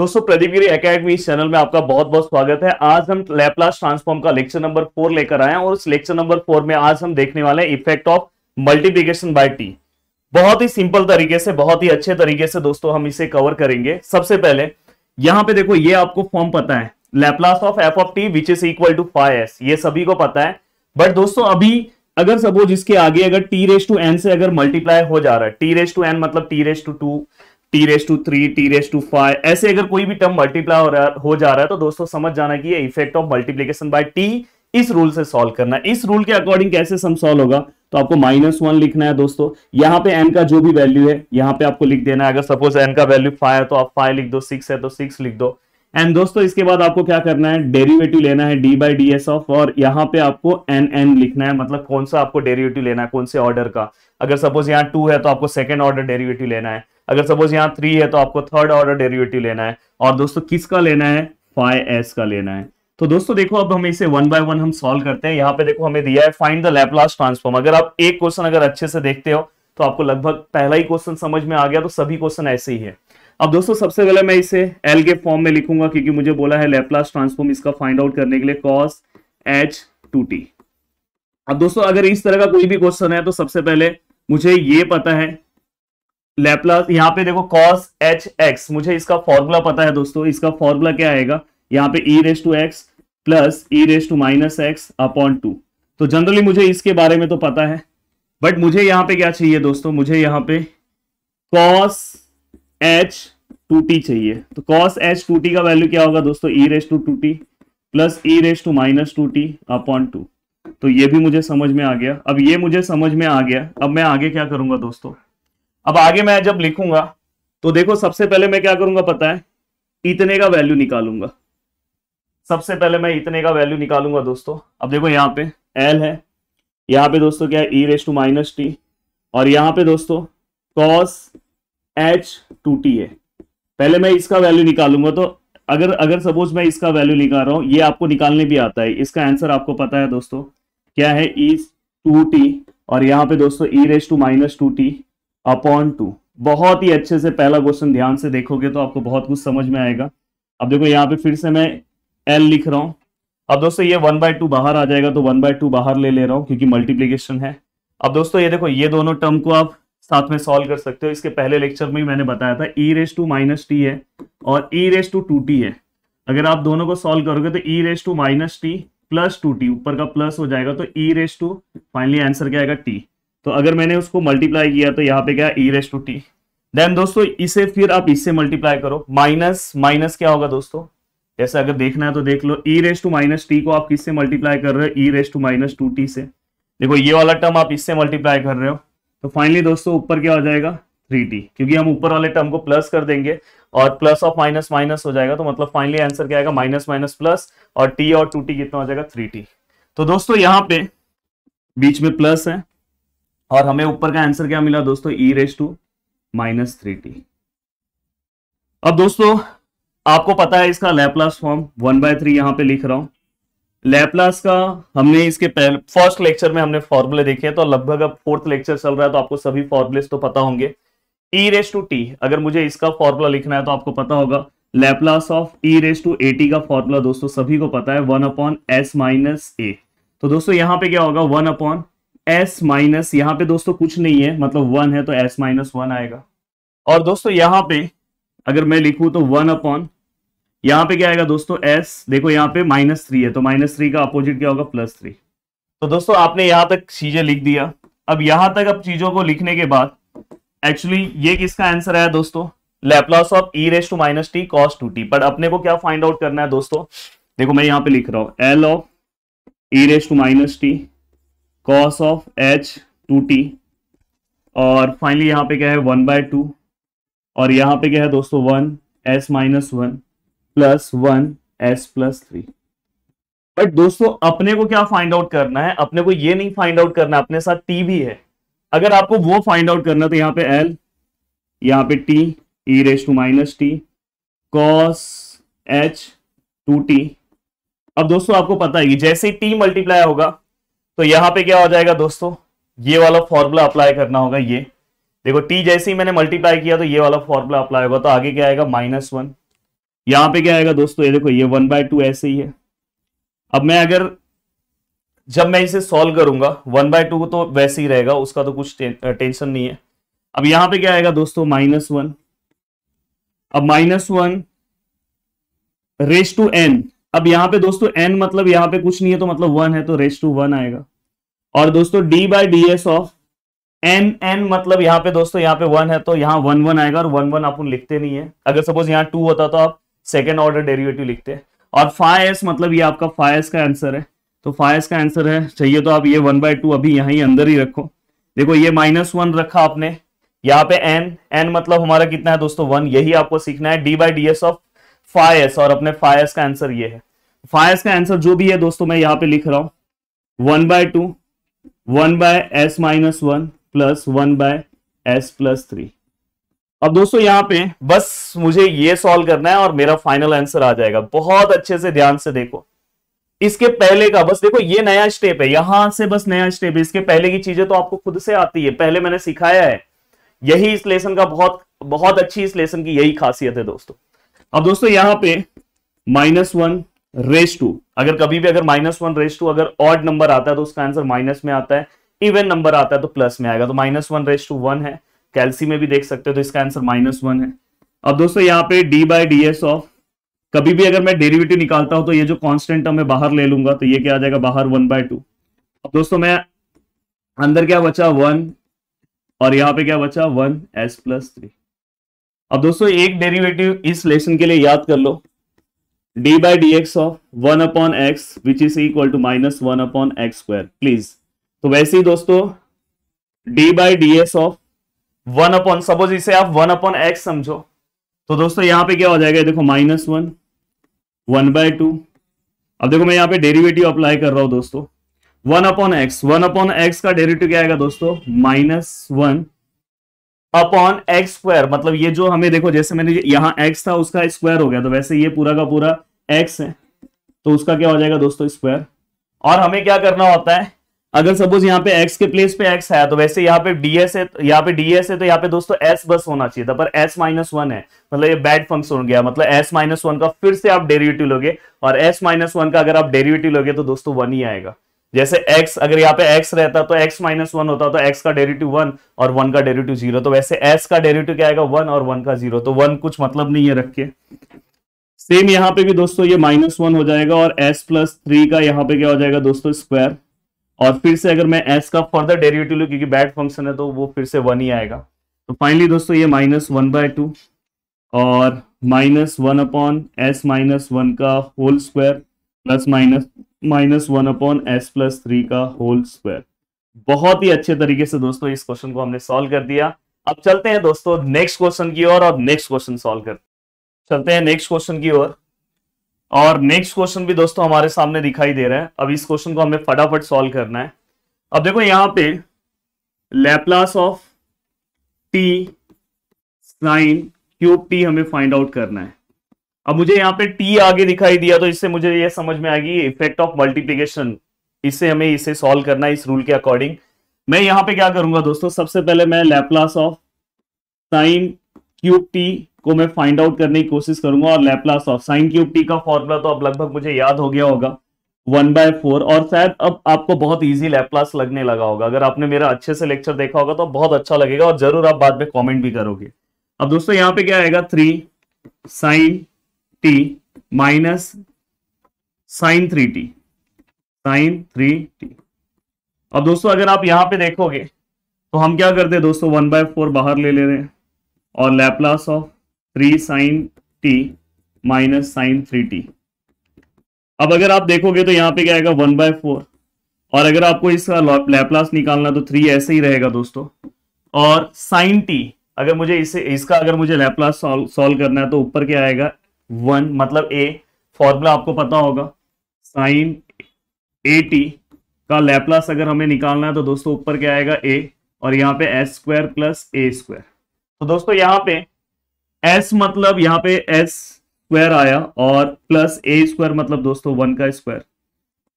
दोस्तों प्रदीप गिरी अकेडमी इस चैनल में आपका बहुत बहुत स्वागत है आज हम लैपलास ट्रांसफॉर्म का लेक्चर नंबर फोर लेकर आए हैं और उस लेक्चर नंबर फोर में आज हम देखने वाले हैं effect of multiplication by t बहुत ही सिंपल तरीके से बहुत ही अच्छे तरीके से दोस्तों हम इसे कवर करेंगे सबसे पहले यहां पे देखो ये आपको फॉर्म पता है Laplace of f of t which is equal to five s ये सभी को पता है बट दोस्तों अभी अगर सपोज इसके आगे अगर टी रेस टू एन से अगर मल्टीप्लाई हो जा रहा है टी रेस टू एन मतलब t raise to two t raise to three t raise to five ऐसे अगर कोई भी टर्म मल्टीप्लाई हो रहा हो जा रहा है तो दोस्तों समझ जाना कि ये effect of multiplication by t इस रूल से सॉल्व करना है इस रूल के अकॉर्डिंग कैसे सम सॉल्व होगा तो आपको माइनस वन लिखना है दोस्तों यहाँ पे एन का जो भी वैल्यू है यहाँ पे आपको लिख देना है अगर सपोज एन का वैल्यू फाइव है तो आप फाइव लिख दो सिक्स है तो सिक्स लिख दो एंड दोस्तों इसके बाद आपको क्या करना है डेरिवेटिव लेना है d by D S of और यहाँ पे आपको एन एन लिखना है मतलब कौन सा आपको डेरिवेटिव लेना है कौन से ऑर्डर का अगर सपोज यहाँ टू है तो आपको सेकंड ऑर्डर डेरिवेटिव लेना है अगर सपोज यहाँ थ्री है तो आपको थर्ड ऑर्डर डेरिवेटिव लेना है और दोस्तों किसका लेना है फाइव एस का लेना है तो दोस्तों देखो अब हम इसे वन बाय वन हम सॉल्व करते हैं यहाँ पे देखो हमें दिया है फाइंड द लैपलास्ट ट्रांसफॉर्म अगर आप एक क्वेश्चन अगर अच्छे से देखते हो तो आपको लगभग पहला ही क्वेश्चन समझ में आ गया तो सभी क्वेश्चन ऐसे ही है अब दोस्तों सबसे पहले मैं इसे एल के फॉर्म में लिखूंगा क्योंकि मुझे बोला है लैपलास्ट ट्रांसफॉर्म इसका फाइंड आउट करने के लिए कॉस एच टू टी अब दोस्तों अगर इस तरह का कोई भी क्वेश्चन है तो सबसे पहले मुझे ये पता है लेप्लस यहाँ पे देखो कॉस एच एक्स मुझे इसका फॉर्मूला पता है दोस्तों इसका फॉर्मूला क्या आएगा यहाँ पे e raise to x plus e raise to minus x upon two तो जनरली मुझे इसके बारे में तो पता है बट मुझे यहाँ पे क्या चाहिए दोस्तों मुझे यहाँ पे कॉस एच टू टी चाहिए तो कॉस एच टू टी का वैल्यू क्या होगा दोस्तों e raise to two t plus e raise to minus two t upon two तो ये भी मुझे समझ में आ गया अब ये मुझे समझ में आ गया अब मैं आगे क्या करूंगा दोस्तों अब आगे मैं जब लिखूंगा तो देखो सबसे पहले मैं क्या करूंगा पता है इतने का वैल्यू निकालूंगा सबसे पहले मैं इतने का वैल्यू निकालूंगा दोस्तों अब देखो यहाँ पे एल है यहाँ पे दोस्तों क्या है ई रेस टू माइनस टी और यहाँ पे दोस्तों कॉस एच टू टी है पहले मैं इसका वैल्यू निकालूंगा तो अगर अगर सपोज मैं इसका वैल्यू निकाल रहा हूँ ये आपको निकालने भी आता है इसका आंसर आपको पता है दोस्तों क्या है ई टू टी और यहाँ पे दोस्तों e raise to minus two t upon two बहुत ही अच्छे से पहला क्वेश्चन ध्यान से देखोगे तो आपको बहुत कुछ समझ में आएगा अब देखो यहाँ पे फिर से मैं एल लिख रहा हूँ अब दोस्तों ये वन बाय टू बाहर आ जाएगा तो वन बाय टू बाहर ले ले रहा हूँ क्योंकि मल्टीप्लीकेशन है अब दोस्तों ये देखो ये दोनों टर्म को आप साथ में सॉल्व कर सकते हो इसके पहले लेक्चर में ही मैंने बताया था e raise to minus t है और e raise to two t है अगर आप दोनों को सॉल्व करोगे तो e raise to minus t plus two t ऊपर का प्लस हो जाएगा तो e raise to finally answer क्या आएगा टी तो अगर मैंने उसको मल्टीप्लाई किया तो यहाँ पे क्या e raise to t then दोस्तों इसे फिर आप इससे मल्टीप्लाई करो माइनस माइनस क्या होगा दोस्तों जैसे अगर देखना है तो देख लो e raise to minus t को आप किससे मल्टीप्लाई कर रहे हो e raise to minus two t से देखो ये वाला टर्म आप इससे मल्टीप्लाई कर रहे हो तो फाइनली दोस्तों ऊपर क्या हो जाएगा थ्री टी क्योंकि हम ऊपर वाले टर्म को प्लस कर देंगे और प्लस ऑफ माइनस माइनस हो जाएगा तो मतलब फाइनली आंसर क्या आएगा माइनस माइनस प्लस और टी और टू टी कितना हो जाएगा थ्री टी तो दोस्तों यहाँ पे बीच में प्लस है और हमें ऊपर का आंसर क्या मिला दोस्तों e raise to minus three t अब दोस्तों आपको पता है इसका Laplace form one by three यहां पर लिख रहा हूं लैपलास का हमने इसके पहले फर्स्ट लेक्चर में हमने फॉर्मुले देखे तो लगभग अब फोर्थ लेक्चर चल रहा है तो आपको सभी फॉर्मुलेस तो पता होंगे ई रेस टू टी अगर मुझे इसका फॉर्मूला लिखना है तो आपको पता होगा Laplace of E raise to a t का फॉर्मूला दोस्तों सभी को पता है one upon s minus a तो दोस्तों यहां पे क्या होगा वन अपॉन एस माइनस यहाँ पे दोस्तों कुछ नहीं है मतलब वन है तो एस माइनस वन आएगा और दोस्तों यहां पे अगर मैं लिखूं तो वन अपॉन यहां पे क्या आएगा दोस्तों एस देखो यहाँ पे माइनस थ्री है तो माइनस थ्री का अपोजिट क्या होगा प्लस थ्री तो दोस्तों आपने यहां तक चीजें लिख दिया अब यहां तक अब चीजों को लिखने के बाद एक्चुअली ये किसका आंसर आया दोस्तों Laplace of E raise to minus t cos two t but अपने को क्या फाइंड आउट करना है दोस्तों देखो मैं यहाँ पे लिख रहा हूँ L of E raise to minus t cos of h two T और फाइनली यहाँ पे क्या है वन बाय टू और यहाँ पे क्या है दोस्तों one s minus one plus one s plus three but दोस्तों अपने को क्या फाइंड आउट करना है अपने को ये नहीं फाइंड आउट करना अपने साथ टी भी है अगर आपको वो फाइंड आउट करना तो यहाँ पे एल यहाँ पे t e raise to minus t cos h two t अब दोस्तों आपको पता है जैसे ही टी मल्टीप्लाई होगा तो यहां पे क्या हो जाएगा दोस्तों ये वाला फॉर्मूला अप्लाई करना होगा ये देखो टी जैसे ही मैंने मल्टीप्लाई किया तो ये वाला फॉर्मूला अप्लाई होगा तो आगे क्या आएगा माइनस वन यहां पर क्या आएगा दोस्तों ये देखो ये वन बाय टू ऐसे ही है अब मैं अगर जब मैं इसे सॉल्व करूंगा वन बाय टू तो वैसे ही रहेगा उसका तो कुछ टें, टेंशन नहीं है अब यहां पे क्या आएगा दोस्तों माइनस वन अब minus one raise to n अब यहां पे दोस्तों एन मतलब यहां पे कुछ नहीं है तो मतलब वन है तो रेस टू वन आएगा और दोस्तों d by D S of n n मतलब यहाँ पे दोस्तों यहाँ पे वन है तो यहाँ वन वन आएगा और वन वन आप लिखते नहीं है अगर सपोज यहाँ टू होता तो आप सेकेंड ऑर्डर डेरिवेटिव लिखते हैं और फाइव एस मतलब ये आपका फाइव एस का आंसर है तो फाइव एस का आंसर है चाहिए तो आप ये वन बाय टू अभी यहाँ ही अंदर ही रखो देखो ये माइनस वन रखा आपने यहाँ पे एन एन मतलब हमारा कितना है दोस्तों वन यही आपको सीखना है d by D S of five s और अपने फाइव एस का आंसर ये है फाइव एस का आंसर जो भी है दोस्तों मैं यहाँ पे लिख रहा हूँ one by two one by s minus one plus one by s plus three अब दोस्तों यहां पे बस मुझे ये सॉल्व करना है और मेरा फाइनल आंसर आ जाएगा बहुत अच्छे से ध्यान से देखो इसके पहले का बस देखो ये नया स्टेप है यहां से बस नया स्टेप है इसके पहले की चीजें तो आपको खुद से आती है पहले मैंने सिखाया है यही इस लेसन का बहुत बहुत अच्छी इस लेसन की यही खासियत है दोस्तों अब दोस्तों यहां पे माइनस वन रेस टू अगर कभी भी अगर माइनस वन रेस टू अगर ऑड नंबर आता है तो उसका आंसर माइनस में आता है इवन नंबर आता है तो प्लस में आएगा तो minus one raise to one है कैल्सी में भी देख सकते हो तो इसका आंसर माइनस वन है अब दोस्तों यहाँ पे d by D S of कभी भी अगर मैं डेरिवेटिव निकालता हूं तो ये जो कॉन्स्टेंट है मैं बाहर ले लूंगा तो ये क्या आ जाएगा बाहर वन बाय टू अब दोस्तों मैं अंदर क्या बचा वन और यहाँ पे क्या बचा वन एस प्लस थ्री अब दोस्तों एक डेरिवेटिव इस लेसन के लिए याद कर लो d by dx of 1 upon x which is equal to minus 1 upon x square please तो वैसे ही दोस्तों d by dx of 1 upon suppose इसे आप 1 upon x समझो तो दोस्तों यहां पे क्या हो जाएगा देखो minus one one by two अब देखो मैं यहां पे डेरिवेटिव अप्लाई कर रहा हूं दोस्तों one upon x one upon x का डेरिवेटिव क्या आएगा दोस्तों minus one upon x square मतलब ये जो हमें देखो जैसे मैंने यहाँ एक्स था उसका स्क्वायर हो गया तो वैसे ये पूरा का पूरा एक्स है तो उसका क्या हो जाएगा दोस्तों स्क्वायर और हमें क्या करना होता है अगर सपोज यहाँ पे x के प्लेस पे x आया तो वैसे यहाँ पे ds है तो यहाँ पे ds है तो यहाँ पे दोस्तों s बस होना चाहिए था पर s माइनस वन है मतलब ये बैड फंक्शन हो गया मतलब s माइनस वन का फिर से आप डेरिवेटिव लोगे और s माइनस वन का अगर आप डेरिवेटिव लोगे तो दोस्तों वन ही आएगा जैसे x अगर यहाँ पे x रहता तो x माइनस वन होता तो x का डेरिटिव वन और वन का डेरिटिव जीरो तो वैसे s का डेरिटिव क्या आएगा वन और वन का जीरो तो वन कुछ मतलब नहीं है रख के सेम यहाँ पे भी दोस्तों ये माइनस वन हो जाएगा और s प्लस थ्री का यहाँ पे क्या हो जाएगा दोस्तों स्क्वायर और फिर से अगर मैं s का फर्दर डेरिवेटिव लू क्योंकि बैड फंक्शन है तो वो फिर से वन ही आएगा तो फाइनली दोस्तों ये माइनस वन बाय टू और minus one upon s minus one का whole square plus minus minus one upon s plus three का होल स्क्वायर बहुत ही अच्छे तरीके से दोस्तों इस क्वेश्चन को हमने सॉल्व कर दिया अब चलते हैं दोस्तों नेक्स्ट क्वेश्चन की ओर और नेक्स्ट क्वेश्चन सॉल्व कर चलते हैं नेक्स्ट क्वेश्चन की ओर और नेक्स्ट क्वेश्चन भी दोस्तों हमारे सामने दिखाई दे रहा है अब इस क्वेश्चन को हमें फटाफट सॉल्व करना है अब देखो यहाँ पे Laplace of t sine cube t हमें फाइंड आउट करना है अब मुझे यहाँ पे टी आगे दिखाई दिया तो इससे मुझे ये समझ में आएगी इफेक्ट ऑफ मल्टीप्लीकेशन इससे हमें इसे सॉल्व करना है इस रूल के अकॉर्डिंग मैं यहाँ पे क्या करूंगा दोस्तों सबसे पहले मैं Laplace of sine cube t को मैं फाइंड आउट करने की कोशिश करूंगा और Laplace of sine cube t का फॉर्मूला तो अब लगभग मुझे याद हो गया होगा वन बाय फोर और शायद अब आपको बहुत ईजी लैपलास लगने लगा होगा अगर आपने मेरा अच्छे से लेक्चर देखा होगा तो बहुत अच्छा लगेगा और जरूर आप बाद में कॉमेंट भी करोगे अब दोस्तों यहाँ पे क्या आएगा three sine t minus sine three T sine three t अब दोस्तों अगर आप यहां पे देखोगे तो हम क्या करते हैं दोस्तों वन बाय फोर बाहर ले ले रहे हैं और Laplace of three sine t minus sine three t अब अगर आप देखोगे तो यहां पे क्या आएगा वन बाय फोर और अगर आपको इसका लैपलास निकालना तो थ्री ऐसे ही रहेगा दोस्तों और साइन टी अगर मुझे इसे इसका अगर मुझे लैपलास सॉल्व करना है तो ऊपर क्या आएगा वन मतलब ए फॉर्मूला आपको पता होगा साइन ए टी का लैपलास अगर हमें निकालना है तो दोस्तों ऊपर क्या आएगा ए और यहाँ पे S square plus a square तो दोस्तों यहाँ पे एस मतलब यहाँ पे एस स्क्वायर आया और प्लस ए स्क्वायर मतलब दोस्तों वन का स्क्वायर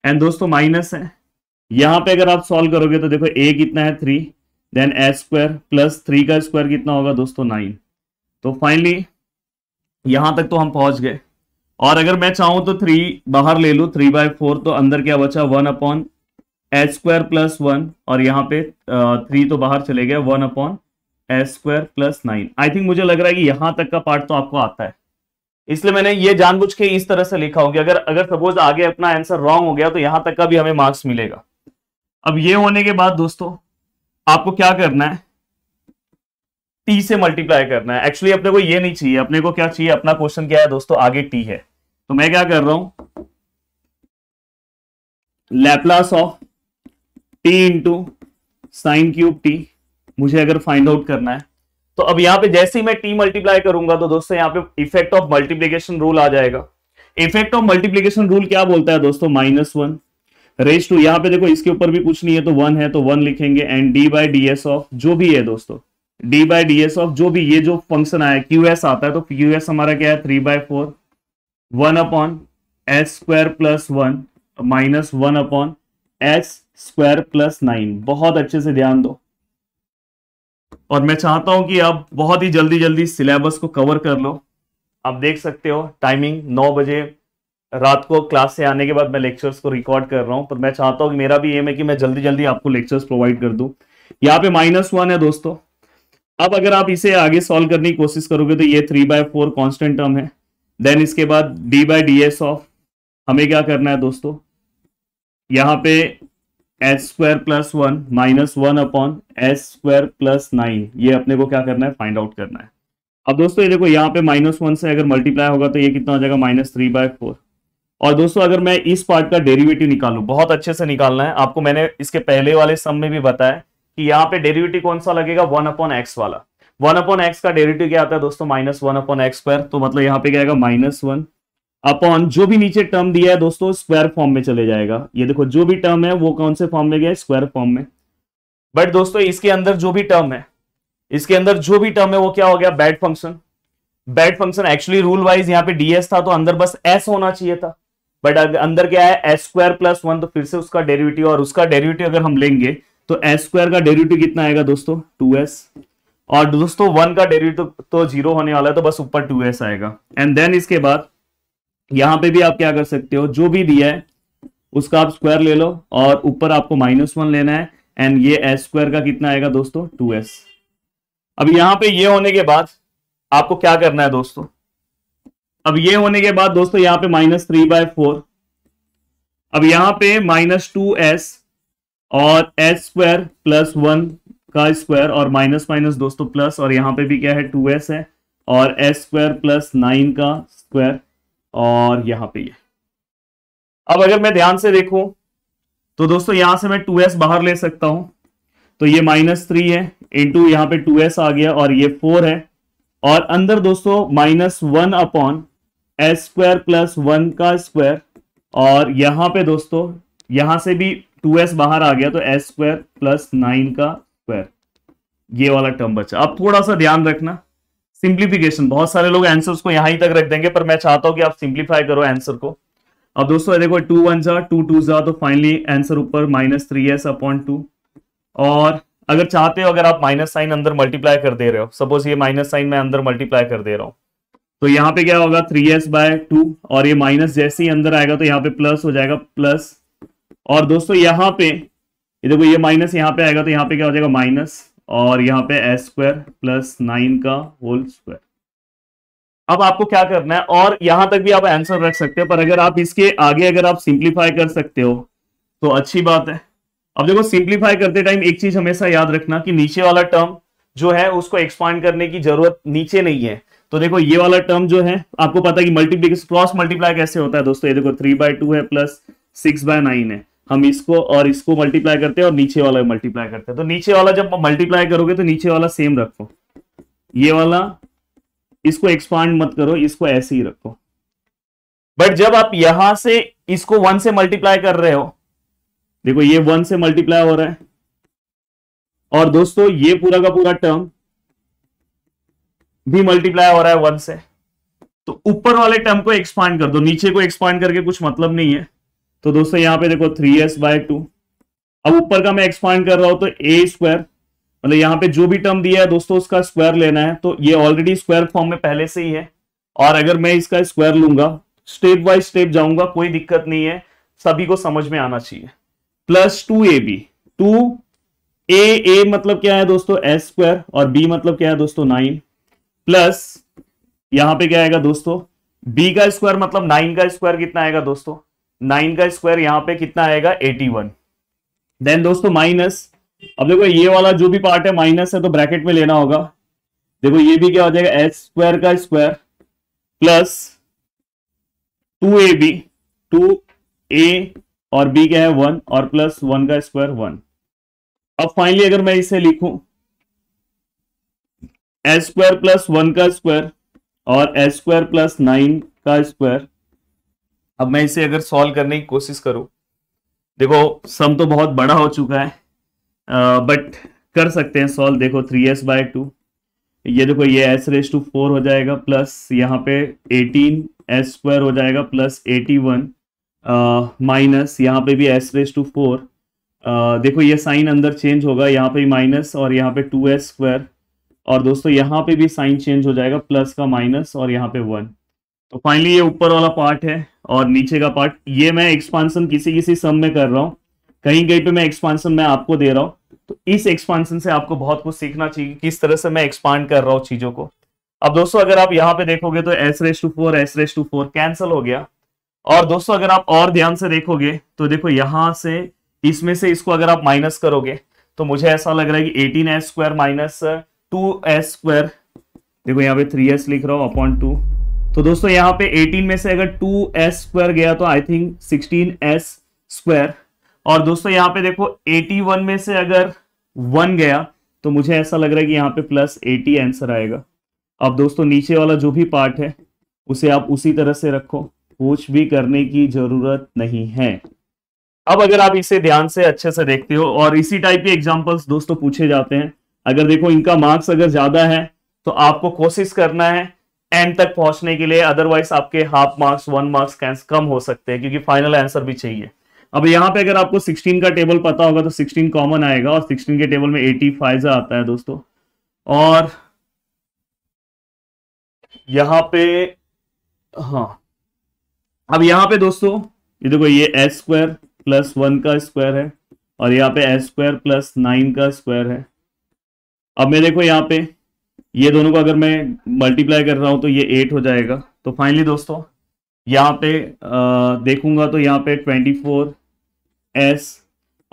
एंड दोस्तों माइनस है यहाँ पे अगर आप सॉल्व करोगे तो देखो ए कितना है three then s square plus three का स्क्वायर कितना होगा दोस्तों नाइन तो फाइनली यहां तक तो हम पहुंच गए और अगर मैं चाहूं तो थ्री बाहर ले लू थ्री बाय फोर तो अंदर क्या बचा one upon h square plus one और यहाँ पे थ्री तो बाहर चले गए one upon h square plus nine I think मुझे लग रहा है कि यहां तक का पार्ट तो आपको आता है इसलिए मैंने ये जानबूझ के इस तरह से लिखा होगी अगर अगर सपोज आगे अपना आंसर रॉन्ग हो गया तो यहां तक का भी हमें मार्क्स मिलेगा अब ये होने के बाद दोस्तों आपको क्या करना है टी से मल्टीप्लाई करना है एक्चुअली अपने को ये नहीं चाहिए अपने को क्या चाहिए अपना क्वेश्चन क्या है दोस्तों आगे टी है तो मैं क्या कर रहा हूं Laplace of T into sine cube t मुझे अगर फाइंड आउट करना है तो अब यहां पे जैसे ही मैं टी मल्टीप्लाई करूंगा तो दोस्तों यहां पे इफेक्ट ऑफ मल्टीप्लीकेशन रूल आ जाएगा इफेक्ट ऑफ मल्टीप्लीकेशन रूल क्या बोलता है दोस्तों माइनस वन रेस टू यहां पे देखो इसके ऊपर भी कुछ नहीं है तो वन है तो वन लिखेंगे and D by D S of जो भी है दोस्तों d by D S of जो भी ये जो फंक्शन आया क्यू एस आता है तो क्यू एस हमारा क्या है three by four one upon S square plus one minus one upon S square plus nine बहुत अच्छे से ध्यान दो और मैं चाहता हूं कि आप बहुत ही जल्दी जल्दी सिलेबस को कवर कर लो आप देख सकते हो टाइमिंग नौ बजे रात को क्लास से आने के बाद मैं लेक्चर्स को रिकॉर्ड कर रहा हूं पर मैं चाहता हूं कि मेरा भी एम है कि मैं जल्दी जल्दी आपको लेक्चर्स प्रोवाइड कर दूं यहाँ पे माइनस वन है दोस्तों अब अगर आप इसे आगे सॉल्व करने की कोशिश करोगे तो ये three by four constant term है देन इसके बाद d by d S of हमें क्या करना है दोस्तों यहाँ पे S square plus one minus one upon S square plus nine ये अपने को क्या करना है फाइंड आउट करना है अब दोस्तों ये देखो यहाँ पे माइनस वन से अगर मल्टीप्लाई होगा तो ये कितना हो जाएगा माइनस थ्री बाय फोर और दोस्तों अगर मैं इस पार्ट का डेरिवेटिव निकालू बहुत अच्छे से निकालना है आपको मैंने इसके पहले वाले सम में भी बताया कि यहाँ पे डेरिवेटिव कौन सा लगेगा वन अपॉन एक्स वाला वन अपॉन एक्स का डेरिवेटिव क्या आता है दोस्तों minus one upon x square तो मतलब यहाँ पे क्या आएगा माइनस वन अपॉन जो भी नीचे टर्म दिया है दोस्तों स्क्वायर फॉर्म में चले जाएगा ये देखो जो भी टर्म है वो कौन से फॉर्म में गया स्क्वायर फॉर्म में बट दोस्तों इसके अंदर जो भी टर्म है इसके अंदर जो भी टर्म है वो क्या हो गया bad function bad function actually rule wise यहाँ पे डीएस था तो अंदर बस एस होना चाहिए था बट अंदर क्या है एस स्क्वायर प्लस वन तो फिर से उसका डेरिवेटिव और उसका डेरिवेटिव अगर हम लेंगे तो एस स्क्वायर का डेरिवेटिव कितना आएगा दोस्तों टू एस और दोस्तों वन का डेरिवेटिव तो, जीरो होने वाला है तो बस ऊपर टू एस आएगा एंड देन इसके बाद यहां पे भी आप क्या कर सकते हो जो भी दिया है उसका आप स्क्वायर ले लो और ऊपर आपको माइनस वन लेना है एंड ये एस स्क्वायर का कितना आएगा दोस्तों टू एस अब यहां पे ये होने के बाद आपको क्या करना है दोस्तों अब ये होने के बाद दोस्तों यहां पे माइनस थ्री बाय फोर अब यहां पे माइनस टू एस और एस स्क्वायर प्लस वन का स्क्वायर और माइनस माइनस दोस्तों प्लस और यहाँ पे भी क्या है टू एस है और एस स्क्वायर प्लस नाइन का स्क्वायर और यहाँ पे ये अब अगर मैं ध्यान से देखूं तो दोस्तों यहां से मैं टू एस बाहर ले सकता हूं तो ये माइनस थ्री है इंटू यहाँ पे टू एस आ गया और ये फोर है और अंदर दोस्तों minus one upon S square plus one का स्क्वायर और यहां पे दोस्तों यहां से भी टू एस बाहर आ गया तो एस स्क्वायर प्लस नाइन का स्क्वायर ये वाला टर्म बचा अब थोड़ा सा ध्यान रखना सिंप्लीफिकेशन बहुत सारे लोग आंसर्स को यहां ही तक रख देंगे पर मैं चाहता हूं कि आप सिंप्लीफाई करो आंसर को अब दोस्तों देखो टू वन जा टू टू जा तो फाइनली आंसर ऊपर minus three S upon two और अगर चाहते हो अगर आप माइनस साइन अंदर मल्टीप्लाई कर दे रहे हो सपोज ये माइनस साइन में अंदर मल्टीप्लाई कर दे रहा हूं तो यहां पे क्या होगा थ्री एस बाय टू और ये माइनस जैसे ही अंदर आएगा तो यहाँ पे प्लस हो जाएगा प्लस और दोस्तों यहाँ पे ये देखो ये माइनस यहाँ पे आएगा तो यहाँ पे क्या हो जाएगा माइनस और यहाँ पे एस स्क्वायर प्लस नाइन का होल स्क्वायर अब आपको क्या करना है और यहां तक भी आप आंसर रख सकते हो पर अगर आप इसके आगे अगर आप सिंप्लीफाई कर सकते हो तो अच्छी बात है अब देखो सिंप्लीफाई करते टाइम एक चीज हमेशा याद रखना कि नीचे वाला टर्म जो है उसको एक्सपांड करने की जरूरत नीचे नहीं है तो देखो ये वाला टर्म जो है आपको पता है कि मल्टीप्लीकेशन क्रॉस मल्टीप्लाई कैसे होता है दोस्तों ये देखो थ्री बाय टू है प्लस सिक्स बाय नाइन है हम इसको और इसको मल्टीप्लाई करते हैं और नीचे वाला मल्टीप्लाई करते हैं तो नीचे वाला जब मल्टीप्लाई करोगे तो नीचे वाला सेम रखो ये वाला इसको एक्सपांड मत करो इसको ऐसे ही रखो बट जब आप यहां से इसको वन से मल्टीप्लाई कर रहे हो देखो ये वन से मल्टीप्लाई हो रहा है और दोस्तों ये पूरा का पूरा टर्म भी मल्टीप्लाई हो रहा है वन से तो ऊपर वाले टर्म को एक्सपांड कर दो नीचे को एक्सपांड करके कुछ मतलब नहीं है तो दोस्तों यहां पे देखो थ्री एस बाय टू अब ऊपर का मैं एक्सपांड कर रहा हूं तो ए स्क्वायर मतलब यहां पे जो भी टर्म दिया है दोस्तों उसका स्क्वायर लेना है तो ये ऑलरेडी स्क्वायर फॉर्म में पहले से ही है और अगर मैं इसका स्क्वायर लूंगा स्टेप बाय स्टेप जाऊंगा कोई दिक्कत नहीं है सभी को समझ में आना चाहिए plus two A B two A A मतलब क्या है दोस्तों एस स्क्वायर और बी मतलब क्या है दोस्तों नाइन प्लस यहां पे क्या आएगा दोस्तों बी का स्क्वायर मतलब नाइन का स्क्वायर कितना आएगा दोस्तों नाइन का स्क्वायर यहां पे कितना आएगा एटी वन देन दोस्तों माइनस अब देखो ये वाला जो भी पार्ट है माइनस है तो ब्रैकेट में लेना होगा देखो ये भी क्या हो जाएगा एच स्क्वायर का square plus two A B two A और बी क्या है वन और प्लस वन का स्क्वायर वन अब फाइनली अगर मैं इसे लिखू एच स्क्वायर प्लस वन का स्क्वायर और एच स्क्वायर प्लस नाइन का स्क्वायर अब मैं इसे अगर सॉल्व करने की कोशिश करूं देखो सम तो बहुत बड़ा हो चुका है आ, बट कर सकते हैं सॉल्व देखो थ्री एस बाय टू ये देखो ये एस रेस टू फोर हो जाएगा प्लस यहाँ पे एटीन एस स्क्वायर हो जाएगा प्लस एटी वन माइनस यहाँ पे भी एस रेस टू फोर देखो ये साइन अंदर चेंज होगा यहाँ पे माइनस और यहाँ पे टू एस स्क्वायर और दोस्तों यहाँ पे भी साइन चेंज हो जाएगा प्लस का माइनस और यहाँ पे वन तो फाइनली ये ऊपर वाला पार्ट है और नीचे का पार्ट ये मैं एक्सपांसन किसी किसी सम में कर रहा हूँ कहीं कहीं पे मैं एक्सपांसन मैं आपको दे रहा हूँ तो इस एक्सपांसन से आपको बहुत कुछ सीखना चाहिए किस तरह से मैं एक्सपांड कर रहा हूँ चीजों को अब दोस्तों अगर आप यहाँ पे देखोगे तो S raise to four S raise to four cancel हो गया और दोस्तों अगर आप और ध्यान से देखोगे तो देखो यहां से इसमें से इसको अगर आप माइनस करोगे तो मुझे ऐसा लग रहा है कि eighteen S square minus two S square देखो यहाँ पे थ्री एस लिख रहा हूँ अपॉन टू तो दोस्तों यहाँ पे 18 में से अगर 2s स्क्वायर गया तो आई थिंक 16s स्क्वायर और दोस्तों यहाँ पे देखो 81 में से अगर 1 गया तो मुझे ऐसा लग रहा है कि यहाँ पे प्लस 80 आंसर आएगा अब दोस्तों नीचे वाला जो भी पार्ट है उसे आप उसी तरह से रखो कुछ भी करने की जरूरत नहीं है अब अगर आप इसे ध्यान से अच्छे से देखते हो और इसी टाइप के एग्जाम्पल्स दोस्तों पूछे जाते हैं अगर देखो इनका मार्क्स अगर ज्यादा है तो आपको कोशिश करना है एंड तक पहुंचने के लिए अदरवाइज आपके हाफ मार्क्स वन मार्क्स कैंस कम हो सकते हैं क्योंकि फाइनल आंसर भी चाहिए अब यहाँ पे अगर आपको 16 का टेबल पता होगा तो 16 कॉमन आएगा और 16 के टेबल में 80 फाइजा आता है दोस्तों और यहाँ पे हाँ अब यहाँ पे दोस्तों ये देखो ये एस स्क्वायर प्लस वन का स्क्वायर है और यहाँ पे एस स्क्वायर प्लस नाइन का स्क्वायर है अब मैं देखो यहाँ पे ये दोनों को अगर मैं मल्टीप्लाई कर रहा हूं तो ये एट हो जाएगा तो फाइनली दोस्तों यहाँ पे देखूंगा तो यहाँ पे ट्वेंटी फोर एस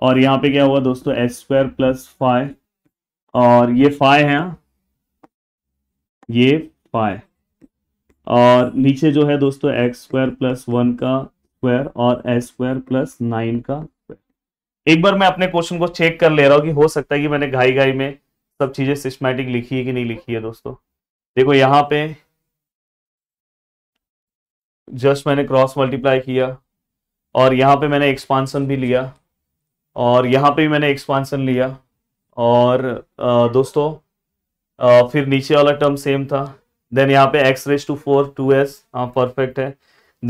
और यहाँ पे क्या हुआ दोस्तों एस स्क्वायर प्लस फाइव और ये फाइव है हाँ। ये फाइव और नीचे जो है दोस्तों एक्स स्क्वायर प्लस वन का स्क्वायर और एस स्क्वायर प्लस नाइन का स्क्वायर एक बार मैं अपने क्वेश्चन को चेक कर ले रहा हूँ कि हो सकता है कि मैंने घाई घाई में सब चीज़ें सिस्टमेटिक लिखी है कि नहीं लिखी है दोस्तों देखो यहां पे जस्ट मैंने क्रॉस मल्टीप्लाई किया और यहां पे मैंने एक्सपांसन भी लिया और यहां पे भी मैंने एक्सपांसन लिया और आ, दोस्तों आ, फिर नीचे वाला टर्म सेम था देन यहाँ पे X raise to four two S हाँ परफेक्ट है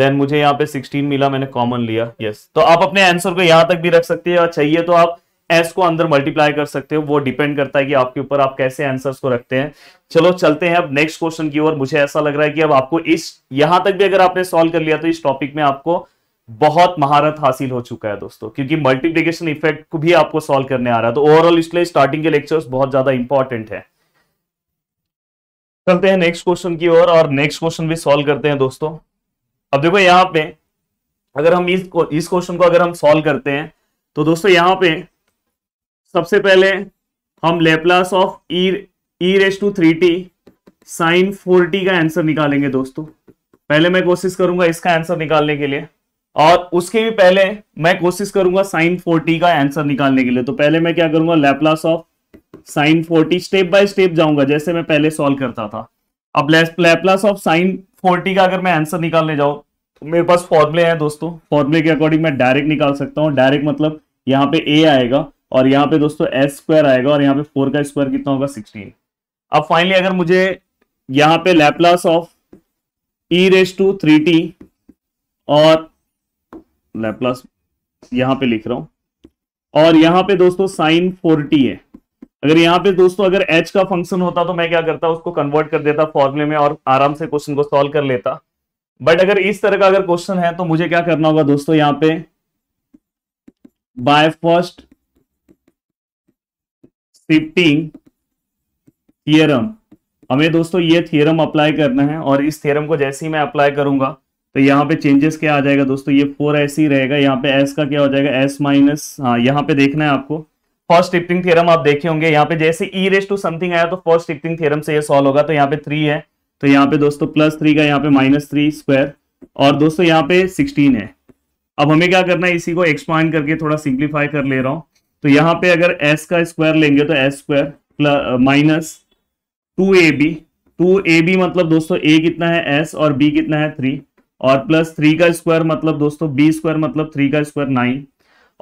देन मुझे यहाँ पे 16 मिला मैंने कॉमन लिया यस yes. तो आप अपने आंसर को यहाँ तक भी रख सकते हैं और चाहिए तो आप एस को अंदर मल्टीप्लाई कर सकते हो वो डिपेंड करता है कि आपके ऊपर आप कैसे आंसर्स को रखते हैं चलो चलते हैं अब नेक्स्ट क्वेश्चन की ओर मुझे ऐसा लग रहा है कि अब आपको इस यहां तक भी अगर आपने सॉल्व कर लिया तो इस टॉपिक में आपको बहुत महारत हासिल हो चुका है दोस्तों क्योंकि मल्टीप्लीकेशन इफेक्ट को भी आपको सोल्व करने आ रहा है तो ओवरऑल इसलिए स्टार्टिंग के लेक्चर्स बहुत ज्यादा इंपॉर्टेंट है चलते हैं नेक्स्ट क्वेश्चन की ओर और, नेक्स्ट क्वेश्चन भी सोल्व करते हैं दोस्तों अब देखो यहां पे अगर हम इस क्वेश्चन को अगर हम सोल्व करते हैं तो दोस्तों यहां पे सबसे पहले हम Laplace of E E raise to three T sine four T का आंसर निकालेंगे दोस्तों पहले मैं कोशिश करूंगा इसका आंसर निकालने के लिए और उसके भी पहले मैं कोशिश करूंगा साइन फोर्टी का आंसर निकालने के लिए तो पहले मैं क्या करूंगा Laplace of sine forty step by step जाऊंगा जैसे मैं पहले सॉल्व करता था अब लेप्लास ऑफ साइन फोर्टी का अगर मैं आंसर निकालने जाऊं तो मेरे पास फॉर्मूले हैं दोस्तों फॉर्मूले के अकॉर्डिंग मैं डायरेक्ट निकाल सकता हूँ डायरेक्ट मतलब यहाँ पे ए आएगा और यहाँ पे दोस्तों एस स्क्वायर आएगा और यहाँ पे फोर का स्क्वायर कितना होगा सिक्सटीन अब फाइनली अगर मुझे यहाँ पे Laplace of E raise to three T और लैपलास यहाँ पे लिख रहा हूं और यहाँ पे दोस्तों साइन फोर टी है अगर यहाँ पे दोस्तों अगर एच का फंक्शन होता तो मैं क्या करता उसको कन्वर्ट कर देता फॉर्मुले में और आराम से क्वेश्चन को सॉल्व कर लेता बट अगर इस तरह का अगर क्वेश्चन है तो मुझे क्या करना होगा दोस्तों यहाँ पे बाय फर्स्ट स्क्रिप्टिंग थियरम हमें दोस्तों ये थियरम अप्लाई करना है और इस थियरम को जैसे ही मैं अप्लाई करूंगा तो यहाँ पे चेंजेस क्या आ जाएगा दोस्तों ये फोर एस ही रहेगा यहाँ पे एस का क्या हो जाएगा एस माइनस हाँ यहाँ पे देखना है आपको फर्स्ट स्क्रिप्टिंग थियरम आप देखे होंगे यहाँ पे जैसे ई रेस टू समथिंग आया तो फर्स्ट स्क्रिप्टिंग थियरम से यह सॉल्व होगा तो यहाँ पे थ्री है तो यहाँ पे दोस्तों प्लस थ्री का यहाँ पे माइनस थ्री स्क्वायर और दोस्तों यहाँ पे सिक्सटीन है अब हमें क्या करना है इसी को एक्सपांड करके थोड़ा सिंप्लीफाई कर ले रहा हूं तो यहां पे अगर एस का स्क्वायर लेंगे तो S square minus two A B two A B मतलब दोस्तों ए कितना है एस और बी कितना है थ्री और प्लस थ्री का स्क्वायर मतलब दोस्तों बी स्क्वायर मतलब थ्री का स्क्वायर नाइन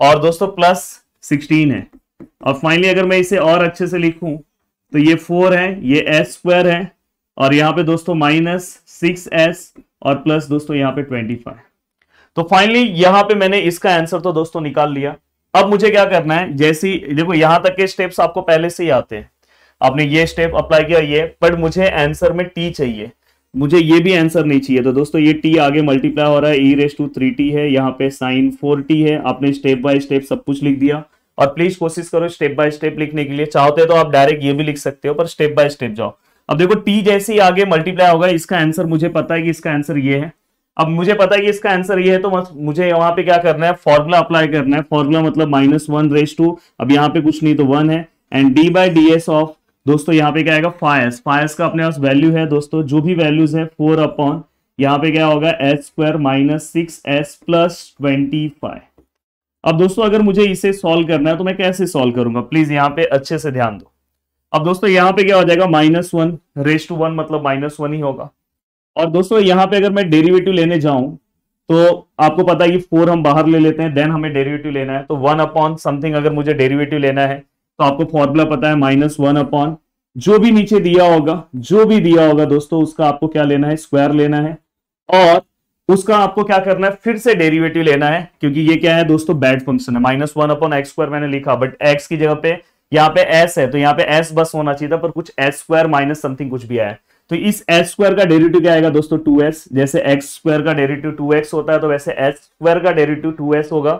और दोस्तों प्लस सिक्सटीन है और फाइनली अगर मैं इसे और अच्छे से लिखूं तो ये फोर है ये एस स्क्वायर है और यहाँ पे दोस्तों माइनस सिक्स एस और प्लस दोस्तों यहाँ पे ट्वेंटी फाइव तो फाइनली यहां पे मैंने इसका आंसर तो दोस्तों निकाल लिया अब मुझे क्या करना है जैसी देखो यहां तक के स्टेप्स आपको पहले से ही आते हैं आपने ये स्टेप अप्लाई किया ये बट मुझे आंसर में टी चाहिए मुझे ये भी आंसर नहीं चाहिए तो दोस्तों ये टी आगे मल्टीप्लाई हो रहा है ई रेस टू थ्री टी है यहाँ पे साइन फोर टी है आपने स्टेप बाय स्टेप सब कुछ लिख दिया और प्लीज कोशिश करो स्टेप बाय स्टेप लिखने के लिए चाहते तो आप डायरेक्ट ये भी लिख सकते हो पर स्टेप बाय स्टेप जाओ अब देखो टी जैसे ही आगे मल्टीप्लाई होगा इसका आंसर मुझे पता है कि इसका आंसर ये है अब मुझे पता है कि इसका आंसर ये है तो मुझे वहां पे क्या करना है फॉर्मूला अप्लाई करना है फॉर्मूला मतलब माइनस वन रेस टू अब यहाँ पे कुछ नहीं तो वन है and D by D S of दोस्तों यहाँ पे क्या आएगा फायस फायस का अपने पास वैल्यू है दोस्तों जो भी वैल्यूज है फोर अपॉन यहाँ पे क्या होगा S square minus six S plus twenty five अब दोस्तों अगर मुझे इसे सॉल्व करना है तो मैं कैसे सॉल्व करूंगा प्लीज यहाँ पे अच्छे से ध्यान दो अब दोस्तों यहाँ पे क्या हो जाएगा minus one raise to one मतलब माइनस वन ही होगा और दोस्तों यहां पे अगर मैं डेरिवेटिव लेने जाऊं तो आपको पता है कि फोर हम बाहर ले लेते हैं देन हमें डेरिवेटिव लेना है तो वन अपॉन समथिंग अगर मुझे डेरिवेटिव लेना है तो आपको फॉर्मूला पता है माइनस वन अपॉन जो भी नीचे दिया होगा जो भी दिया होगा दोस्तों उसका आपको क्या लेना है स्क्वायर लेना है और उसका आपको क्या करना है फिर से डेरिवेटिव लेना है क्योंकि ये क्या है दोस्तों बैड फंक्शन है minus one upon x square मैंने लिखा बट एक्स की जगह पे यहाँ पे एस है तो यहाँ पे एस बस होना चाहिए था पर कुछ एस स्क्वायर माइनस समथिंग कुछ भी आया तो इस एच स्क्वायर का डेरिवेटिव क्या आएगा दोस्तों टू एस जैसे एक्स स्क्वायर का डेरिवेटिव टू एक्स होता है तो वैसे एच स्क्वायर का डेरिवेटिव टू एस होगा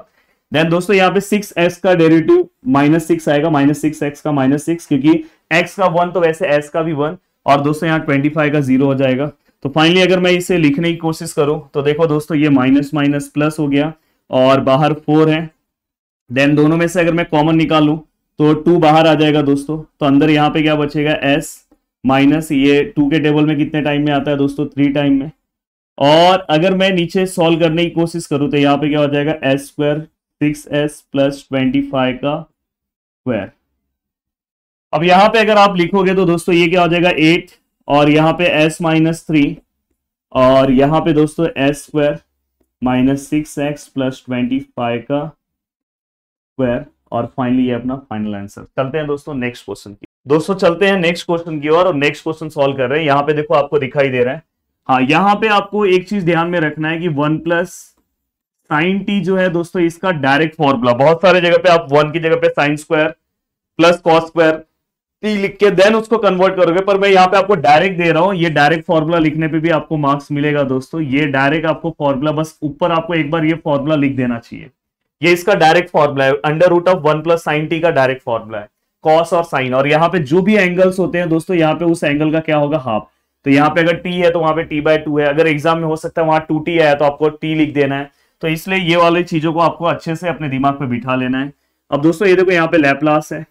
देन दोस्तों यहाँ पे सिक्स एक्स का डेरिवेटिव माइनस सिक्स आएगा माइनस सिक्स एक्स का माइनस सिक्स क्योंकि एक्स का वन तो वैसे एस का भी वन और दोस्तों यहाँ ट्वेंटी फाइव का जीरो हो जाएगा तो फाइनली अगर मैं इसे लिखने की कोशिश करूं तो देखो दोस्तों ये माइनस माइनस प्लस हो गया और बाहर फोर है देन दोनों में से अगर मैं कॉमन निकालू तो टू बाहर आ जाएगा दोस्तों तो अंदर यहाँ पे क्या बचेगा एस माइनस ये टू के टेबल में कितने टाइम में आता है दोस्तों थ्री टाइम में और अगर मैं नीचे सॉल्व करने की कोशिश करूं तो यहाँ पे क्या हो जाएगा S square six S plus twenty five का स्क्वायर अब यहाँ पे अगर आप लिखोगे तो दोस्तों ये क्या हो जाएगा एट और यहाँ पे एस माइनस थ्री और यहाँ पे दोस्तों S square minus six X plus twenty five का स्क्वायर और फाइनली ये अपना फाइनल आंसर चलते हैं दोस्तों नेक्स्ट क्वेश्चन की दोस्तों चलते हैं नेक्स्ट क्वेश्चन की ओर और, नेक्स्ट क्वेश्चन सॉल्व कर रहे हैं यहाँ पे देखो आपको दिखाई दे रहा है हाँ यहां पे आपको एक चीज ध्यान में रखना है कि वन प्लस साइन टी जो है दोस्तों इसका डायरेक्ट फॉर्मूला बहुत सारे जगह पे आप वन की जगह पे sine square plus cos square T लिख के देन उसको कन्वर्ट करोगे पर मैं यहाँ पे आपको डायरेक्ट दे रहा हूँ ये डायरेक्ट फॉर्मूला लिखने पर भी आपको मार्क्स मिलेगा दोस्तों ये डायरेक्ट आपको फॉर्मूला बस ऊपर आपको एक बार ये फॉर्मूला लिख देना चाहिए ये इसका डायरेक्ट फॉर्मूला है under root of one plus sine T का डायरेक्ट फॉर्मूला है कॉस और साइन और यहाँ पे जो भी एंगल्स होते हैं दोस्तों यहाँ पे उस एंगल का क्या होगा हाफ तो यहाँ पे अगर टी है तो वहां पे टी बाय टू है अगर एग्जाम में हो सकता है वहां टू टी आया तो आपको टी लिख देना है तो इसलिए ये वाली चीजों को आपको अच्छे से अपने दिमाग में बिठा लेना है अब दोस्तों ये देखो यहाँ पे लैपलास है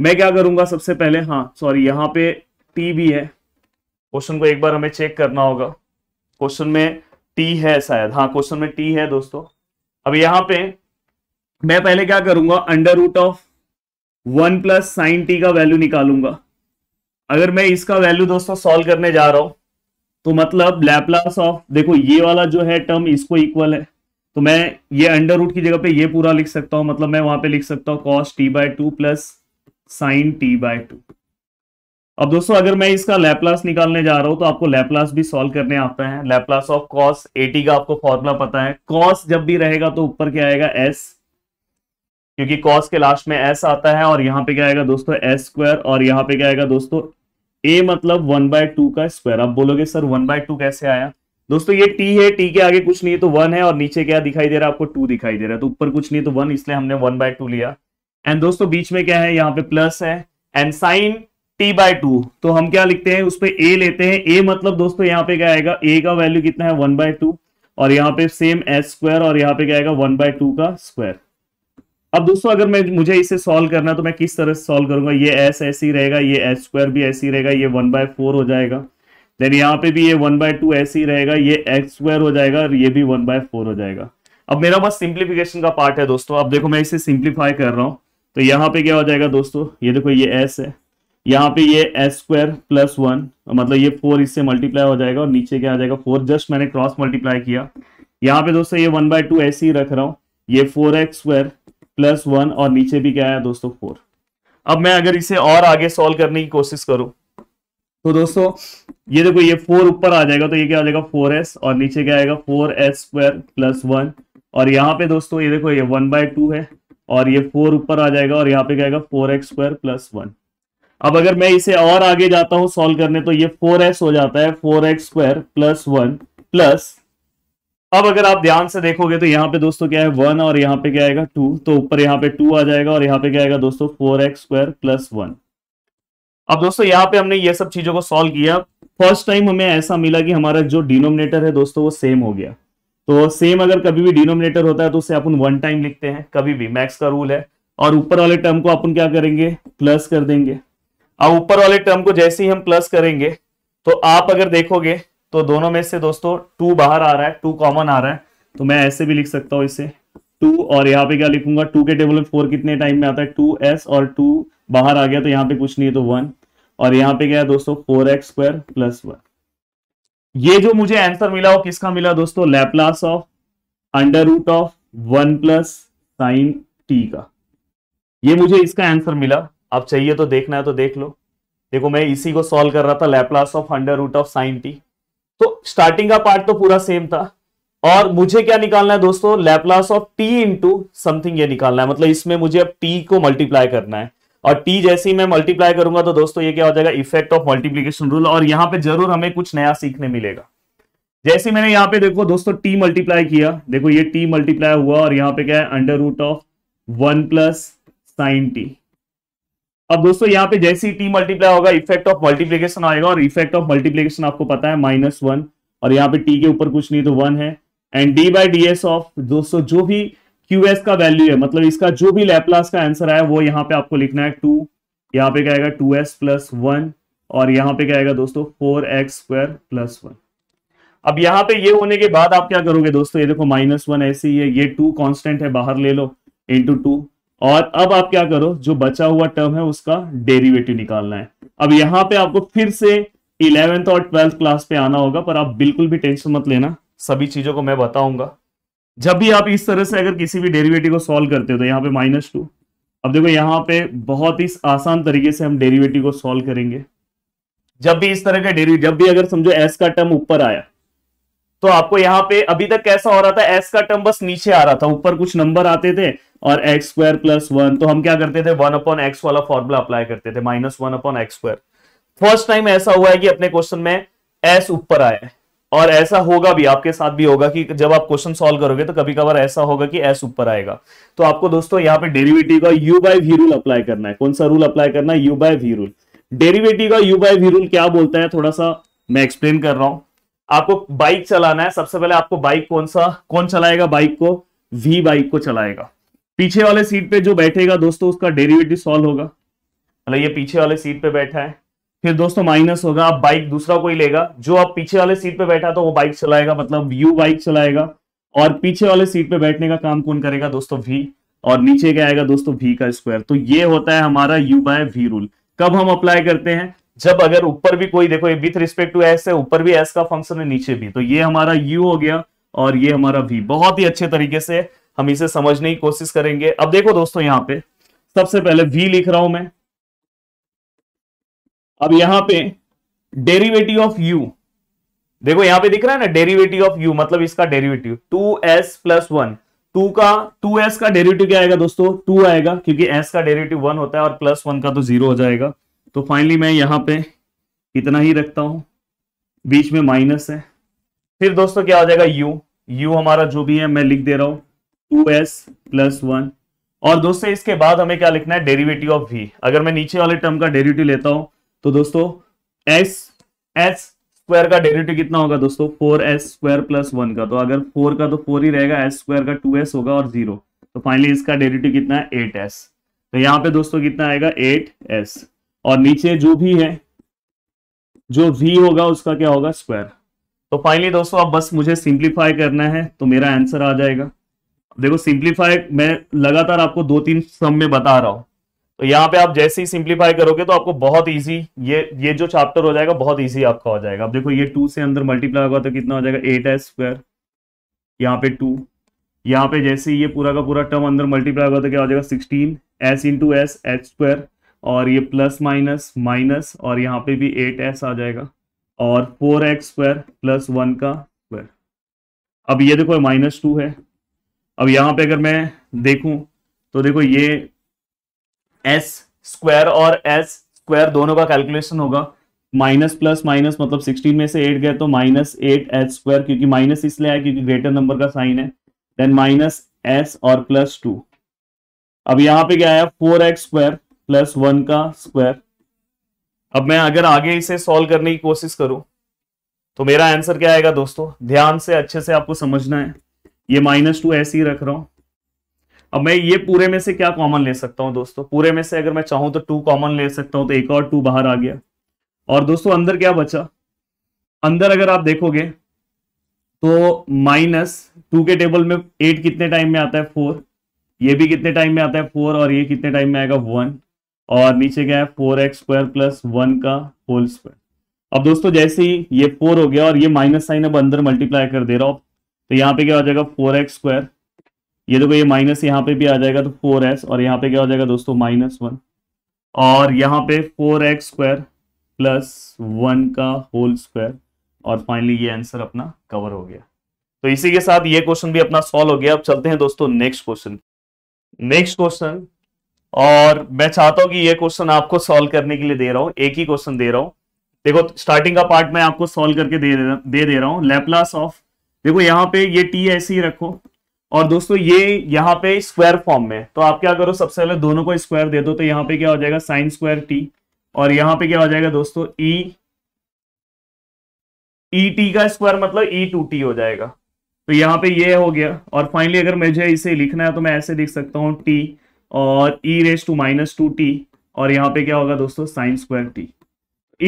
मैं क्या करूंगा सबसे पहले हाँ सॉरी यहाँ पे टी भी है क्वेश्चन को एक बार हमें चेक करना होगा क्वेश्चन में टी है शायद हाँ क्वेश्चन में टी है दोस्तों अब यहाँ पे मैं पहले क्या करूंगा under root of one plus sine T का वैल्यू निकालूंगा अगर मैं इसका वैल्यू दोस्तों सॉल्व करने जा रहा हूं तो मतलब लैपलास ऑफ देखो ये वाला जो है टर्म इसको इक्वल है तो मैं ये अंडर रूट की जगह पे ये पूरा लिख सकता हूं मतलब मैं वहां पे लिख सकता हूं cos T by two plus sine T by two अब दोस्तों अगर मैं इसका लैपलास निकालने जा रहा हूं तो आपको लैपलास भी सॉल्व करने आता है लैपलास ऑफ कॉस टी का आपको फॉर्मूला पता है कॉस जब भी रहेगा तो ऊपर क्या आएगा एस क्योंकि कॉस के लास्ट में एस आता है और यहाँ पे क्या आएगा दोस्तों एस स्क्वायर और यहाँ पे क्या आएगा दोस्तों ए मतलब वन बाय टू का स्क्वायर आप बोलोगे सर वन बाय टू कैसे आया दोस्तों ये टी है टी के आगे कुछ नहीं है तो वन है और नीचे क्या दिखाई दे रहा है आपको टू दिखाई दे रहा है तो ऊपर कुछ नहीं तो वन इसलिए हमने वन बाय टू लिया एंड दोस्तों बीच में क्या है यहाँ पे प्लस है and sine T by two तो हम क्या लिखते हैं उस पर ए लेते हैं ए मतलब दोस्तों यहाँ पे क्या आएगा ए का वैल्यू कितना है वन बाय टू और यहाँ पे सेम एस स्क्वायर और यहाँ पे क्या आएगा वन बाय टू का स्क्वायर अब दोस्तों अगर मैं मुझे इसे सॉल्व करना तो मैं किस तरह से सॉल्व करूंगा ये एस ऐसे ही रहेगा ये एस स्क्वायर भी ऐसे ही रहेगा ये वन बाय फोर हो जाएगा देन यहाँ पे भी ये वन बाय टू ऐसे ही रहेगा ये एक्स स्क्वायर हो जाएगा और ये भी वन बाय फोर हो जाएगा अब मेरा बस सिंप्लीफिकेशन का पार्ट है दोस्तों अब देखो मैं इसे सिंप्लीफाई कर रहा हूँ तो यहाँ पे क्या हो जाएगा दोस्तों ये देखो ये एस है यहाँ पे ये एस स्क्वायर प्लस वन मतलब ये फोर इससे मल्टीप्लाई हो जाएगा और नीचे क्या आ जाएगा फोर जस्ट मैंने क्रॉस मल्टीप्लाई किया यहाँ पे दोस्तों ये वन बाय टू ऐसे ही रख रहा हूँ ये four X square plus one और नीचे भी क्या है दोस्तों फोर अब मैं अगर इसे और आगे सॉल्व करने की कोशिश करूं तो दोस्तों ये देखो ये फोर ऊपर आ जाएगा तो ये क्या हो जाएगा फोर एस और नीचे क्या आएगा four S square plus one और यहाँ पे दोस्तों ये देखो ये वन बाय टू है और ये फोर ऊपर आ जाएगा और यहाँ पे क्या आएगा four X square plus one अब अगर मैं इसे और आगे जाता हूँ सॉल्व करने तो ये फोर एस हो जाता है four X square plus one plus अब अगर आप ध्यान से देखोगे तो यहाँ पे दोस्तों क्या है वन और यहाँ पे क्या आएगा टू तो ऊपर यहाँ पे टू आ जाएगा और यहाँ पे क्या आएगा दोस्तों four X square plus one अब दोस्तों यहाँ पे हमने ये सब चीजों को सॉल्व किया फर्स्ट टाइम हमें ऐसा मिला कि हमारा जो डिनोमिनेटर है दोस्तों वो सेम हो गया तो सेम अगर कभी भी डिनोमिनेटर होता है तो उसे अपन वन टाइम लिखते हैं कभी भी मैक्स का रूल है और ऊपर वाले टर्म को अपन क्या करेंगे प्लस कर देंगे अब ऊपर वाले टर्म को जैसे ही हम प्लस करेंगे तो आप अगर देखोगे तो दोनों में से दोस्तों टू बाहर आ रहा है टू कॉमन आ रहा है तो मैं ऐसे भी लिख सकता हूं इसे टू और यहाँ पे क्या लिखूंगा टू के टेबल में फोर कितने टाइम में आता है टू एस और टू बाहर आ गया तो यहाँ पे कुछ नहीं है तो वन और यहाँ पे क्या है दोस्तों four X square plus one ये जो मुझे आंसर मिला वो किसका मिला दोस्तों Laplace of under root of one plus sine T का ये मुझे इसका आंसर मिला आप चाहिए तो देखना है तो देख लो देखो मैं इसी को सॉल्व कर रहा था Laplace of under root of sine T तो स्टार्टिंग का पार्ट तो पूरा सेम था और मुझे क्या निकालना है दोस्तों Laplace of T into something ये निकालना है मतलब इसमें मुझे अब टी को मल्टीप्लाई करना है और टी जैसे ही मैं मल्टीप्लाई करूंगा तो दोस्तों ये क्या हो जाएगा इफेक्ट ऑफ मल्टीप्लीकेशन रूल और यहाँ पे जरूर हमें कुछ नया सीखने मिलेगा जैसे मैंने यहाँ पे देखो दोस्तों टी मल्टीप्लाई किया देखो ये टी मल्टीप्लाई हुआ और यहाँ पे क्या है under root of one plus sine T अब दोस्तों यहाँ पे जैसे ही टी मल्टीप्लाई होगा इफेक्ट ऑफ मल्टीप्लीकेशन आएगा और इफेक्ट ऑफ मल्टीप्लीकेशन आपको पता है माइनस वन और यहाँ पे टी के ऊपर कुछ नहीं तो वन है and D by D S of दोस्तों जो भी क्यू एस का वैल्यू है मतलब इसका जो भी लैपलास का आंसर आया वो यहाँ पे आपको लिखना है टू यहाँ पे क्या आएगा टू एस प्लस वन और यहाँ पे क्या आएगा दोस्तों four X square plus one अब यहाँ पे ये होने के बाद आप क्या करोगे दोस्तों ये देखो माइनस वन ऐसे ही है ये टू कॉन्स्टेंट है बाहर ले लो इंटू टू और अब आप क्या करो जो बचा हुआ टर्म है उसका डेरिवेटिव निकालना है अब यहां पे आपको फिर से इलेवेंथ और ट्वेल्थ क्लास पे आना होगा पर आप बिल्कुल भी टेंशन मत लेना सभी चीजों को मैं बताऊंगा जब भी आप इस तरह से अगर किसी भी डेरिवेटिव को सॉल्व करते हो तो यहाँ पे माइनस टू अब देखो यहाँ पे बहुत ही आसान तरीके से हम डेरिवेटिव को सॉल्व करेंगे जब भी इस तरह का डेरिवेटिव जब भी अगर समझो एस का टर्म ऊपर आया तो आपको यहाँ पे अभी तक कैसा हो रहा था एस का टर्म बस नीचे आ रहा था ऊपर कुछ नंबर आते थे और एक्स स्क्वायर प्लस वन तो हम क्या करते थे वन अपॉन एक्स वाला फॉर्मूला अप्लाई करते थे minus one upon x square first time ऐसा हुआ है कि अपने क्वेश्चन में एस ऊपर आया और ऐसा होगा भी आपके साथ भी होगा कि जब आप क्वेश्चन सॉल्व करोगे तो कभी कभार ऐसा होगा कि एस ऊपर आएगा तो आपको दोस्तों यहाँ पे डेरिवेटिव का U by V rule apply करना है कौन सा रूल अप्लाई करना है U by V rule derivative का यू बाय वी रूल क्या बोलता है थोड़ा सा मैं एक्सप्लेन कर रहा हूं आपको बाइक चलाना है सबसे पहले आपको बाइक कौन सा कौन चलाएगा बाइक को वी बाइक को चलाएगा पीछे वाले सीट पे जो बैठेगा दोस्तों उसका डेरिवेटिव सॉल्व होगा मतलब ये पीछे वाले सीट पे बैठा है फिर दोस्तों माइनस होगा आप बाइक दूसरा कोई लेगा जो आप पीछे वाले सीट पे बैठा तो वो बाइक चलाएगा मतलब यू बाइक चलाएगा और पीछे वाले सीट पे बैठने का काम कौन करेगा दोस्तों वी और नीचे क्या आएगा दोस्तों वी का स्क्वायर तो ये होता है हमारा यू बाय वी रूल कब हम अप्लाई करते हैं जब अगर ऊपर भी कोई देखो ये विथ रिस्पेक्ट टू एस है ऊपर भी एस का फंक्शन है नीचे भी तो ये हमारा यू हो गया और ये हमारा वी बहुत ही अच्छे तरीके से हम इसे समझने की कोशिश करेंगे अब देखो दोस्तों यहां पे सबसे पहले वी लिख रहा हूं मैं अब यहां पे डेरिवेटिव ऑफ यू देखो यहां पे दिख रहा है ना डेरिवेटिव ऑफ यू मतलब इसका derivative two S plus one two का टू एस का डेरिवेटिव क्या आएगा दोस्तों टू आएगा क्योंकि एस का डेरिवेटिव वन होता है और प्लस वन का तो जीरो हो जाएगा तो फाइनली मैं यहाँ पे इतना ही रखता हूं बीच में माइनस है फिर दोस्तों क्या हो जाएगा u u हमारा जो भी है मैं लिख दे रहा हूं टू एस प्लस वन और दोस्तों इसके बाद हमें क्या लिखना है डेरिवेटिव ऑफ v अगर मैं नीचे वाले टर्म का डेरिवेटिव लेता हूं तो दोस्तों s s स्क्वायर का डेरिवेटिव कितना होगा दोस्तों four S square plus one का तो अगर फोर का तो फोर ही रहेगा एस स्क्वायर का टू एस होगा और जीरो तो फाइनली इसका डेरिवेटिव कितना है एट एस तो यहाँ पे दोस्तों कितना आएगा एट एस और नीचे जो भी है जो v होगा उसका क्या होगा स्क्वायर तो फाइनली दोस्तों अब बस मुझे सिंप्लीफाई करना है तो मेरा आंसर आ जाएगा देखो सिंप्लीफाई मैं लगातार आपको दो तीन सम में बता रहा हूं तो यहाँ पे आप जैसे ही सिंप्लीफाई करोगे तो आपको बहुत इजी ये ये जो चैप्टर हो जाएगा बहुत इजी आपका हो जाएगा अब देखो ये टू से अंदर मल्टीप्लाई होगा तो कितना हो जाएगा एट एस स्क्वायर यहाँ पे टू यहाँ पे जैसे ये पूरा का पूरा टर्म अंदर मल्टीप्लाई होगा तो क्या हो जाएगा sixteen S into S H square और ये प्लस माइनस माइनस और यहाँ पे भी एट एस आ जाएगा और four X square plus one का स्क्वायर अब ये देखो माइनस टू है अब यहाँ पे अगर मैं देखूं तो देखो ये एस स्क्वायर और एस स्क्वायर दोनों का कैलकुलेशन होगा माइनस प्लस माइनस मतलब सिक्सटीन में से एट गए तो माइनस एट एच स्क्वायर क्योंकि माइनस इसलिए आया क्योंकि ग्रेटर नंबर का साइन है देन माइनस एस और प्लस टू अब यहाँ पे क्या आया four X square plus one का स्क्वायर अब मैं अगर आगे इसे सॉल्व करने की कोशिश करूं तो मेरा आंसर क्या आएगा दोस्तों ध्यान से अच्छे से आपको समझना है ये माइनस टू ऐसे ही रख रहा हूं अब मैं ये पूरे में से क्या कॉमन ले सकता हूं दोस्तों पूरे में से अगर मैं चाहूं तो टू कॉमन ले सकता हूं तो एक और टू बाहर आ गया और दोस्तों अंदर क्या बचा अंदर अगर आप देखोगे तो माइनस टू के टेबल में एट कितने टाइम में आता है फोर ये भी कितने टाइम में आता है फोर और ये कितने टाइम में आएगा वन और नीचे क्या है four X square plus one का होल स्क्वायर अब दोस्तों जैसे ही ये फोर हो गया और ये माइनस साइन अब अंदर मल्टीप्लाई कर दे रहा हूं तो यहाँ पे क्या हो जाएगा फोर एक्स स्क्वायर ये देखो ये माइनस यहाँ पे भी आ जाएगा तो फोर एस और यहाँ पे क्या हो जाएगा दोस्तों माइनस वन और यहाँ पे four X square plus one का होल स्क्वायर और फाइनली ये आंसर अपना कवर हो गया तो इसी के साथ ये क्वेश्चन भी अपना सॉल्व हो गया अब चलते हैं दोस्तों नेक्स्ट क्वेश्चन नेक्स्ट क्वेश्चन और मैं चाहता हूं कि ये क्वेश्चन आपको सॉल्व करने के लिए दे रहा हूं एक ही क्वेश्चन दे रहा हूं देखो स्टार्टिंग का पार्ट मैं आपको सॉल्व करके दे दे दे रहा हूं लेप्लास ऑफ देखो यहाँ पे ये टी ऐसे ही रखो और दोस्तों ये यहाँ पे स्क्वायर फॉर्म में तो आप क्या करो सबसे पहले दोनों को स्क्वायर दे दो तो यहाँ पे क्या हो जाएगा साइन स्क्वायर टी और यहाँ पे क्या हो जाएगा दोस्तों ई ई टी का स्क्वायर मतलब ई टू टी हो जाएगा तो यहाँ पे ये हो गया और फाइनली अगर मुझे इसे लिखना है तो मैं ऐसे लिख सकता हूँ टी और e raise to minus two T और यहाँ पे क्या होगा दोस्तों साइन स्क्वायर टी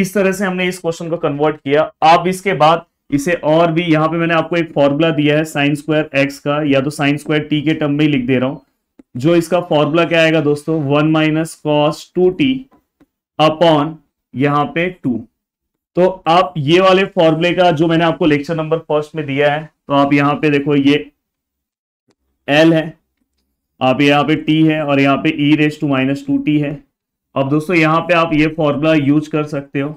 इस तरह से हमने इस क्वेश्चन को कन्वर्ट किया अब इसके बाद इसे और भी यहाँ पे मैंने आपको एक फॉर्मूला दिया है साइन स्क्वायर एक्स का या तो साइन स्क्वायर टी के टर्म में ही लिख दे रहा हूं जो इसका फॉर्मूला क्या आएगा दोस्तों one minus cos two t upon यहाँ पे टू तो आप ये वाले फॉर्मूले का जो मैंने आपको लेक्चर नंबर फर्स्ट में दिया है तो आप यहाँ पे देखो ये एल है आप यहाँ पे टी है और यहाँ पे e raise to minus two t है अब दोस्तों यहाँ पे आप ये फॉर्मूला यूज कर सकते हो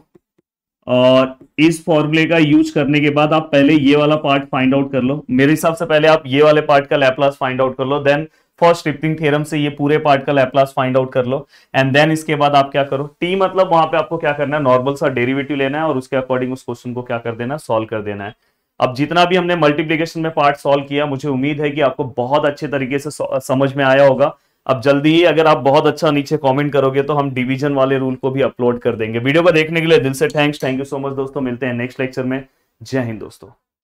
और इस फॉर्मूले का यूज करने के बाद आप पहले ये वाला पार्ट फाइंड आउट कर लो मेरे हिसाब से पहले आप ये वाले पार्ट का लैपलास फाइंड आउट कर लो देन फर्स्ट स्ट्रिप्टिंग थ्योरम से ये पूरे पार्ट का लैपलास फाइंड आउट कर लो एंड देन इसके बाद आप क्या करो टी मतलब वहां पे आपको क्या करना है नॉर्मल सा डेरिवेटिव लेना है और उसके अकॉर्डिंग उस क्वेश्चन को क्या कर देना है सॉल्व कर देना है अब जितना भी हमने मल्टीप्लीकेशन में पार्ट सॉल्व किया मुझे उम्मीद है कि आपको बहुत अच्छे तरीके से समझ में आया होगा अब जल्दी ही अगर आप बहुत अच्छा नीचे कमेंट करोगे तो हम डिवीजन वाले रूल को भी अपलोड कर देंगे वीडियो को देखने के लिए दिल से thanks thank you so much दोस्तों मिलते हैं नेक्स्ट लेक्चर में जय हिंद दोस्तों